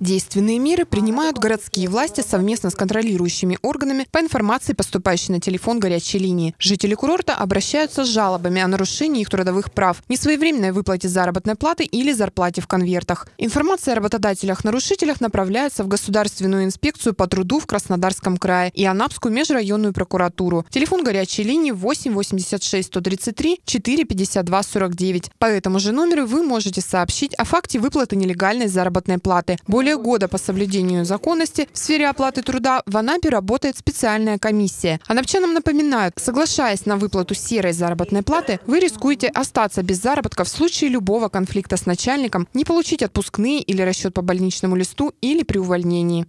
Действенные меры принимают а, городские власти совместно с контролирующими органами по информации, поступающей на телефон горячей линии. Жители курорта обращаются с жалобами о нарушении их трудовых прав, несвоевременной выплате заработной платы или зарплате в конвертах. Информация о работодателях-нарушителях направляется в Государственную инспекцию по труду в Краснодарском крае и Анапскую межрайонную прокуратуру. Телефон горячей линии 8 86 133 452 49. По этому же номеру вы можете сообщить о факте выплаты нелегальной заработной платы. Более более года по соблюдению законности в сфере оплаты труда в Анапе работает специальная комиссия. Анапчанам напоминают, соглашаясь на выплату серой заработной платы, вы рискуете остаться без заработка в случае любого конфликта с начальником, не получить отпускные или расчет по больничному листу или при увольнении.